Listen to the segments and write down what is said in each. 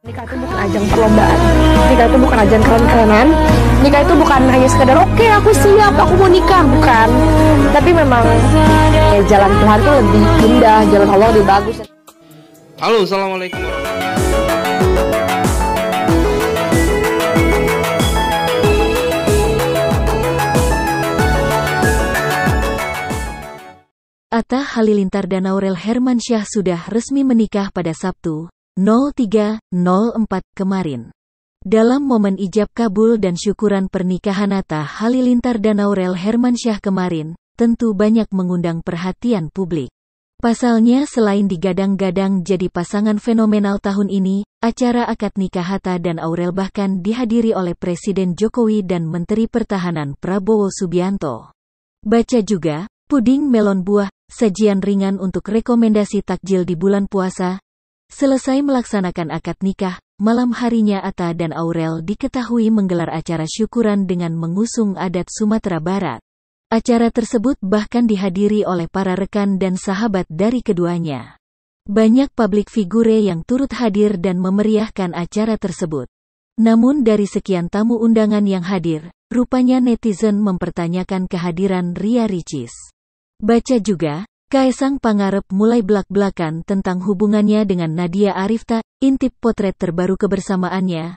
Nikah itu bukan ajang perlombaan, nikah itu bukan ajang keren-kerenan, nikah itu bukan hanya sekedar oke okay, aku siap, aku mau nikah, bukan. Tapi memang ya, jalan Tuhan itu lebih indah, jalan Allah lebih bagus. Halo, assalamualaikum Atta Halilintar dan Aurel Hermansyah sudah resmi menikah pada Sabtu, 0304 kemarin. Dalam momen ijab kabul dan syukuran pernikahan Nata Halilintar dan Aurel Hermansyah kemarin, tentu banyak mengundang perhatian publik. Pasalnya selain digadang-gadang jadi pasangan fenomenal tahun ini, acara akad nikah Hatta dan Aurel bahkan dihadiri oleh Presiden Jokowi dan Menteri Pertahanan Prabowo Subianto. Baca juga, puding melon buah, sajian ringan untuk rekomendasi takjil di bulan puasa, Selesai melaksanakan akad nikah, malam harinya Atta dan Aurel diketahui menggelar acara syukuran dengan mengusung adat Sumatera Barat. Acara tersebut bahkan dihadiri oleh para rekan dan sahabat dari keduanya. Banyak publik figure yang turut hadir dan memeriahkan acara tersebut. Namun dari sekian tamu undangan yang hadir, rupanya netizen mempertanyakan kehadiran Ria Ricis. Baca juga, Kaisang Pangarep mulai belak-belakan tentang hubungannya dengan Nadia Arifta, intip potret terbaru kebersamaannya.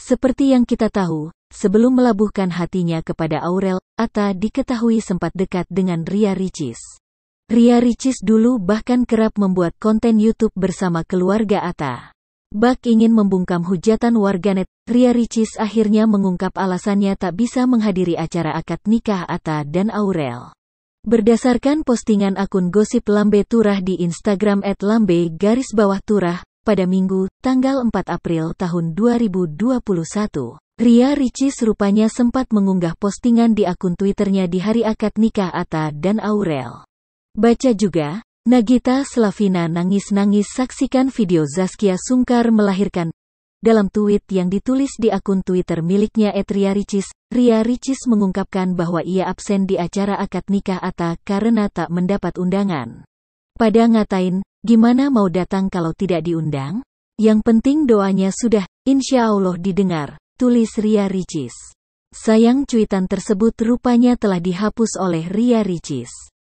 Seperti yang kita tahu, sebelum melabuhkan hatinya kepada Aurel, Atta diketahui sempat dekat dengan Ria Ricis. Ria Ricis dulu bahkan kerap membuat konten YouTube bersama keluarga Atta. Bak ingin membungkam hujatan warganet, Ria Ricis akhirnya mengungkap alasannya tak bisa menghadiri acara akad nikah Atta dan Aurel. Berdasarkan postingan akun gosip Lambe Turah di Instagram at Lambe garis bawah Turah, pada Minggu, tanggal 4 April tahun 2021, Ria Ricis rupanya sempat mengunggah postingan di akun Twitternya di hari akad nikah Ata dan Aurel. Baca juga, Nagita Slavina nangis-nangis saksikan video Zaskia Sungkar melahirkan dalam tweet yang ditulis di akun Twitter miliknya Etria Ricis, Ria Ricis mengungkapkan bahwa ia absen di acara akad nikah Atta karena tak mendapat undangan. Pada ngatain, gimana mau datang kalau tidak diundang? Yang penting doanya sudah, insya Allah didengar, tulis Ria Ricis. Sayang cuitan tersebut rupanya telah dihapus oleh Ria Ricis.